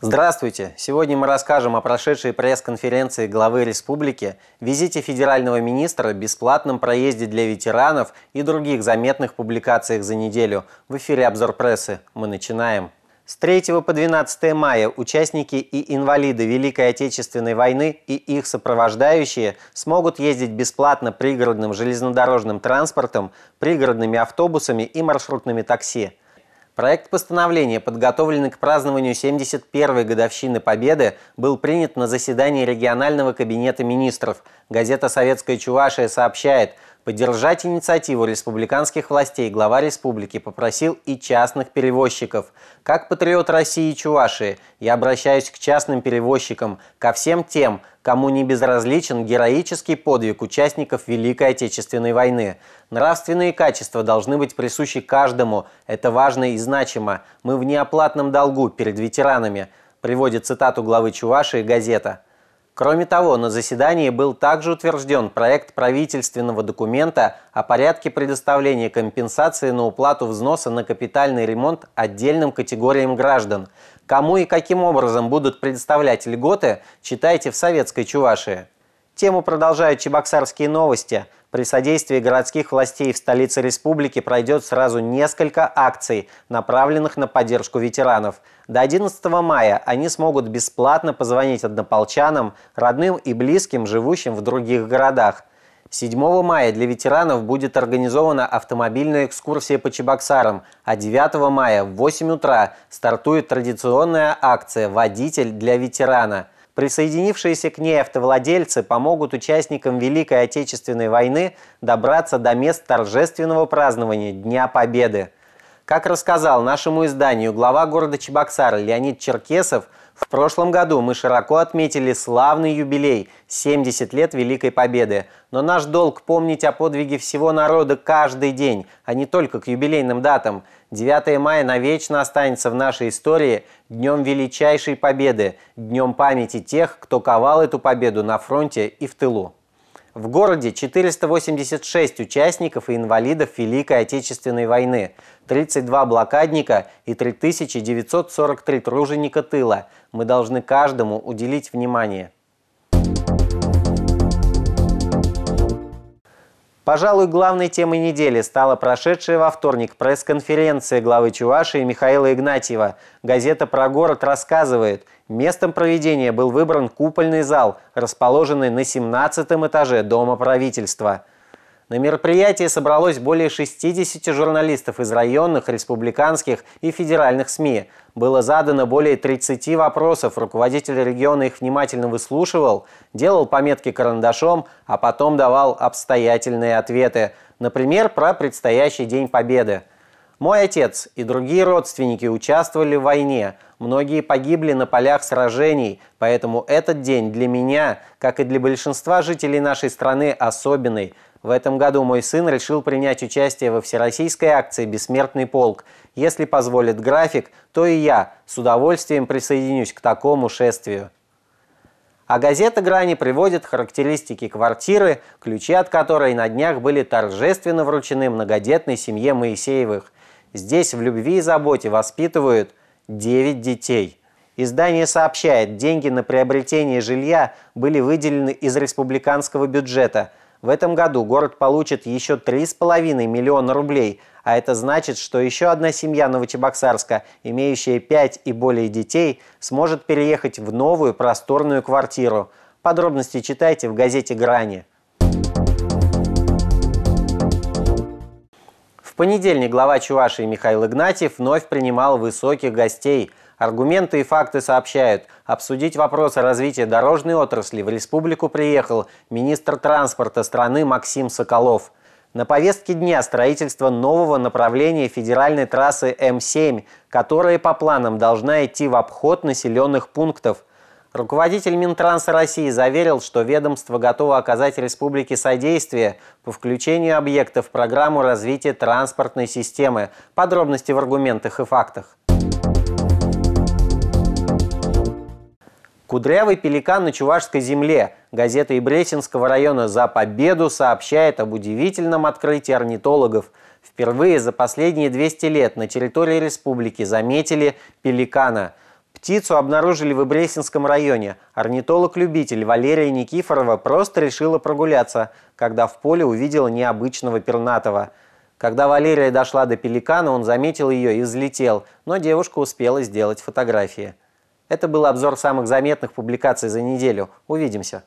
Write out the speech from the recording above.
Здравствуйте! Сегодня мы расскажем о прошедшей пресс-конференции главы республики, визите федерального министра, бесплатном проезде для ветеранов и других заметных публикациях за неделю. В эфире «Обзор прессы». Мы начинаем. С 3 по 12 мая участники и инвалиды Великой Отечественной войны и их сопровождающие смогут ездить бесплатно пригородным железнодорожным транспортом, пригородными автобусами и маршрутными такси – Проект постановления, подготовленный к празднованию 71-й годовщины Победы, был принят на заседании регионального кабинета министров. Газета «Советская Чувашия» сообщает – Поддержать инициативу республиканских властей глава республики попросил и частных перевозчиков. Как патриот России и Чувашии, я обращаюсь к частным перевозчикам, ко всем тем, кому не безразличен героический подвиг участников Великой Отечественной войны. Нравственные качества должны быть присущи каждому. Это важно и значимо. Мы в неоплатном долгу перед ветеранами. Приводит цитату главы Чувашии газета. Кроме того, на заседании был также утвержден проект правительственного документа о порядке предоставления компенсации на уплату взноса на капитальный ремонт отдельным категориям граждан. Кому и каким образом будут предоставлять льготы, читайте в «Советской Чувашии». Тему продолжают чебоксарские новости. При содействии городских властей в столице республики пройдет сразу несколько акций, направленных на поддержку ветеранов. До 11 мая они смогут бесплатно позвонить однополчанам, родным и близким, живущим в других городах. 7 мая для ветеранов будет организована автомобильная экскурсия по Чебоксарам, а 9 мая в 8 утра стартует традиционная акция «Водитель для ветерана». Присоединившиеся к ней автовладельцы помогут участникам Великой Отечественной войны добраться до мест торжественного празднования Дня Победы. Как рассказал нашему изданию глава города Чебоксары Леонид Черкесов, в прошлом году мы широко отметили славный юбилей – 70 лет Великой Победы. Но наш долг помнить о подвиге всего народа каждый день, а не только к юбилейным датам. 9 мая навечно останется в нашей истории днем величайшей победы, днем памяти тех, кто ковал эту победу на фронте и в тылу. В городе 486 участников и инвалидов Великой Отечественной войны, 32 блокадника и 3943 труженика тыла. Мы должны каждому уделить внимание. Пожалуй, главной темой недели стала прошедшая во вторник пресс-конференция главы Чувашии Михаила Игнатьева. Газета «Про город» рассказывает, местом проведения был выбран купольный зал, расположенный на 17 этаже Дома правительства – на мероприятии собралось более 60 журналистов из районных, республиканских и федеральных СМИ. Было задано более 30 вопросов, руководитель региона их внимательно выслушивал, делал пометки карандашом, а потом давал обстоятельные ответы, например, про предстоящий День Победы. Мой отец и другие родственники участвовали в войне. Многие погибли на полях сражений, поэтому этот день для меня, как и для большинства жителей нашей страны, особенный – в этом году мой сын решил принять участие во всероссийской акции «Бессмертный полк». Если позволит график, то и я с удовольствием присоединюсь к такому шествию. А газета «Грани» приводит характеристики квартиры, ключи от которой на днях были торжественно вручены многодетной семье Моисеевых. Здесь в любви и заботе воспитывают 9 детей. Издание сообщает, деньги на приобретение жилья были выделены из республиканского бюджета – в этом году город получит еще 3,5 миллиона рублей, а это значит, что еще одна семья Новочебоксарска, имеющая 5 и более детей, сможет переехать в новую просторную квартиру. Подробности читайте в газете «Грани». понедельник глава Чувашии Михаил Игнатьев вновь принимал высоких гостей. Аргументы и факты сообщают. Обсудить вопросы развития дорожной отрасли в республику приехал министр транспорта страны Максим Соколов. На повестке дня строительство нового направления федеральной трассы М7, которая по планам должна идти в обход населенных пунктов. Руководитель Минтранса России заверил, что ведомство готово оказать республике содействие по включению объекта в программу развития транспортной системы. Подробности в аргументах и фактах. Кудрявый пеликан на Чувашской земле. Газета Иблесинского района «За победу» сообщает об удивительном открытии орнитологов. Впервые за последние 200 лет на территории республики заметили пеликана – Птицу обнаружили в Ибресинском районе. Орнитолог-любитель Валерия Никифорова просто решила прогуляться, когда в поле увидела необычного пернатого. Когда Валерия дошла до пеликана, он заметил ее и взлетел, но девушка успела сделать фотографии. Это был обзор самых заметных публикаций за неделю. Увидимся.